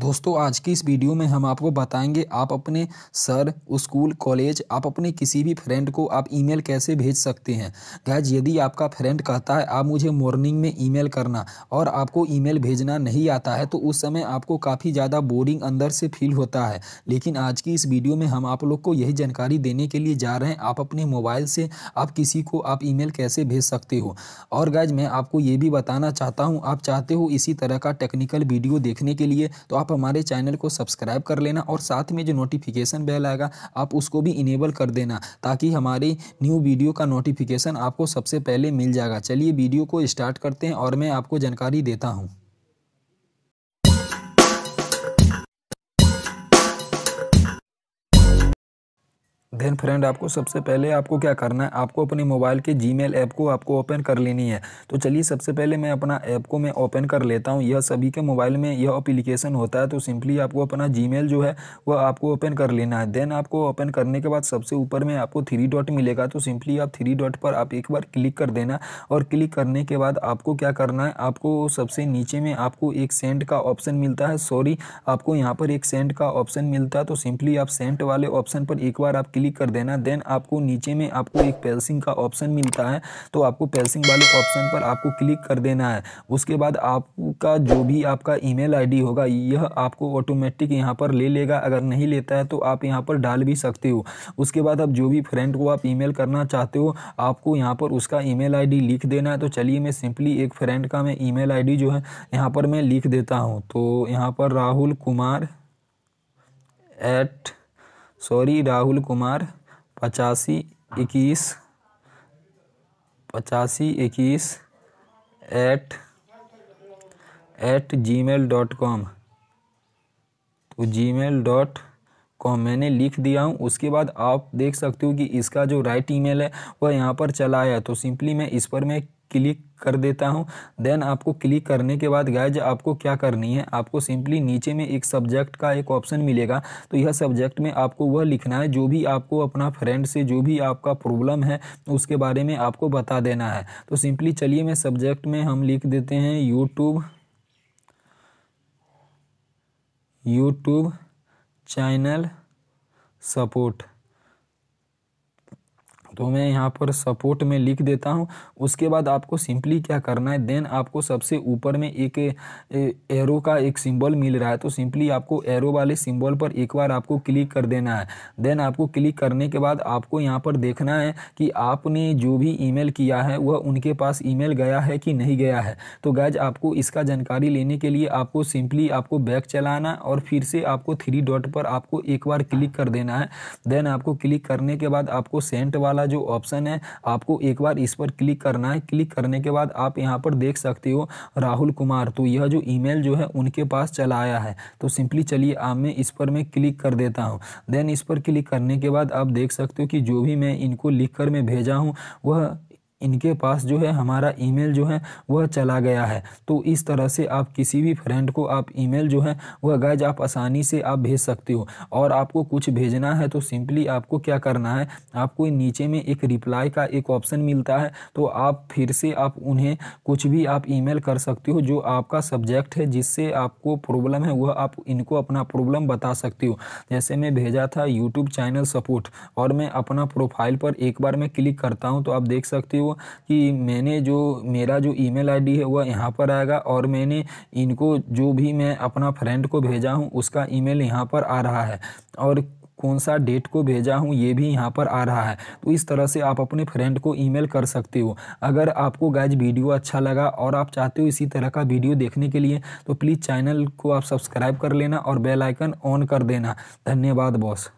दोस्तों आज की इस वीडियो में हम आपको बताएंगे आप अपने सर स्कूल कॉलेज आप अपने किसी भी फ्रेंड को आप ईमेल कैसे भेज सकते हैं गैज यदि आपका फ्रेंड कहता है आप मुझे मॉर्निंग में ईमेल करना और आपको ईमेल भेजना नहीं आता है तो उस समय आपको काफ़ी ज़्यादा बोरिंग अंदर से फील होता है लेकिन आज की इस वीडियो में हम आप लोग को यही जानकारी देने के लिए जा रहे हैं आप अपने मोबाइल से आप किसी को आप ई कैसे भेज सकते हो और गैज मैं आपको ये भी बताना चाहता हूँ आप चाहते हो इसी तरह का टेक्निकल वीडियो देखने के लिए तो आप हमारे चैनल को सब्सक्राइब कर लेना और साथ में जो नोटिफिकेशन बेल आएगा आप उसको भी इनेबल कर देना ताकि हमारी न्यू वीडियो का नोटिफिकेशन आपको सबसे पहले मिल जाएगा चलिए वीडियो को स्टार्ट करते हैं और मैं आपको जानकारी देता हूँ देन फ्रेंड आपको सबसे पहले आपको क्या करना है आपको अपने मोबाइल के जीमेल ऐप को आपको ओपन कर लेनी है तो चलिए सबसे पहले मैं अपना ऐप को मैं ओपन कर लेता हूँ यह सभी के मोबाइल में यह अप्लीकेशन होता है तो सिंपली आपको अपना जीमेल जो है वह आपको ओपन कर लेना है देन आपको ओपन करने के बाद सबसे ऊपर में आपको थ्री डॉट मिलेगा तो सिंपली आप थ्री डॉट पर आप एक बार क्लिक कर देना और क्लिक करने के बाद आपको क्या करना है आपको सबसे नीचे में आपको एक सेंट का ऑप्शन मिलता है सॉरी आपको यहाँ पर एक सेंट का ऑप्शन मिलता है तो सिंपली आप सेंट वाले ऑप्शन पर एक बार आप क्लिक क्लिक कर देना देन आपको नीचे में आपको एक पेल्सिंग का ऑप्शन मिलता है तो आपको पेल्सिंग वाले ऑप्शन पर आपको क्लिक कर देना है उसके बाद आपका जो भी आपका ईमेल आईडी होगा यह आपको ऑटोमेटिक यहाँ पर ले लेगा अगर नहीं लेता है तो आप यहाँ पर डाल भी सकते हो उसके बाद आप जो भी फ्रेंड को आप ई करना चाहते हो आपको यहाँ पर उसका ई मेल लिख देना है तो चलिए मैं सिंपली एक फ्रेंड का मैं ईमेल आईडी जो है यहाँ पर मैं लिख देता हूँ तो यहाँ पर राहुल कुमार at सॉरी राहुल कुमार पचासी इक्कीस पचासी इक्कीस eight eight Gmail dot com तो जी मेल डॉट कॉम मैंने लिख दिया हूँ उसके बाद आप देख सकते हो कि इसका जो राइट ईमेल है वह यहाँ पर चला आया तो सिंपली मैं इस पर मैं क्लिक कर देता हूँ देन आपको क्लिक करने के बाद गाइज आपको क्या करनी है आपको सिंपली नीचे में एक सब्जेक्ट का एक ऑप्शन मिलेगा तो यह सब्जेक्ट में आपको वह लिखना है जो भी आपको अपना फ्रेंड से जो भी आपका प्रॉब्लम है उसके बारे में आपको बता देना है तो सिंपली चलिए मैं सब्जेक्ट में हम लिख देते हैं यूट्यूब यूट्यूब चैनल सपोर्ट तो मैं यहाँ पर सपोर्ट में लिख देता हूँ उसके बाद आपको सिंपली क्या करना है देन आपको सबसे ऊपर में एक एरो का एक सिंबल मिल रहा है तो सिंपली आपको एरो वाले सिंबल पर एक बार आपको क्लिक कर देना है देन आपको क्लिक करने के बाद आपको यहाँ पर देखना है कि आपने जो भी ईमेल किया है वह उनके पास ईमेल गया है कि नहीं गया है तो गैज आपको इसका जानकारी लेने के लिए आपको सिंपली आपको बैक चलाना और फिर से आपको थ्री डॉट पर आपको एक बार क्लिक कर देना है देन आपको क्लिक करने के बाद आपको सेंट वाला वाला जो ऑप्शन है आपको एक बार इस पर क्लिक करना है क्लिक करने के बाद आप यहाँ पर देख सकते हो राहुल कुमार तो यह जो ईमेल जो है उनके पास चला आया है तो सिंपली चलिए आप मैं इस पर मैं क्लिक कर देता हूँ देन इस पर क्लिक करने के बाद आप देख सकते हो कि जो भी मैं इनको लिख कर मैं भेजा हूँ वह इनके पास जो है हमारा ईमेल जो है वह चला गया है तो इस तरह से आप किसी भी फ्रेंड को आप ईमेल जो है वह गैज आप आसानी से आप भेज सकते हो और आपको कुछ भेजना है तो सिंपली आपको क्या करना है आपको नीचे में एक रिप्लाई का एक ऑप्शन मिलता है तो आप फिर से आप उन्हें कुछ भी आप ईमेल कर सकते हो जो आपका सब्जेक्ट है जिससे आपको प्रॉब्लम है वह आप इनको अपना प्रॉब्लम बता सकते हो जैसे मैं भेजा था यूट्यूब चैनल सपोर्ट और मैं अपना प्रोफाइल पर एक बार मैं क्लिक करता हूँ तो आप देख सकते हो कि मैंने जो मेरा जो ईमेल आईडी है वह यहाँ पर आएगा और मैंने इनको जो भी मैं अपना फ्रेंड को भेजा हूँ उसका ईमेल यहाँ पर आ रहा है और कौन सा डेट को भेजा हूँ ये भी यहाँ पर आ रहा है तो इस तरह से आप अपने फ्रेंड को ईमेल कर सकते हो अगर आपको गाइज वीडियो अच्छा लगा और आप चाहते हो इसी तरह का वीडियो देखने के लिए तो प्लीज़ चैनल को आप सब्सक्राइब कर लेना और बेल आइकन ऑन कर देना धन्यवाद बॉस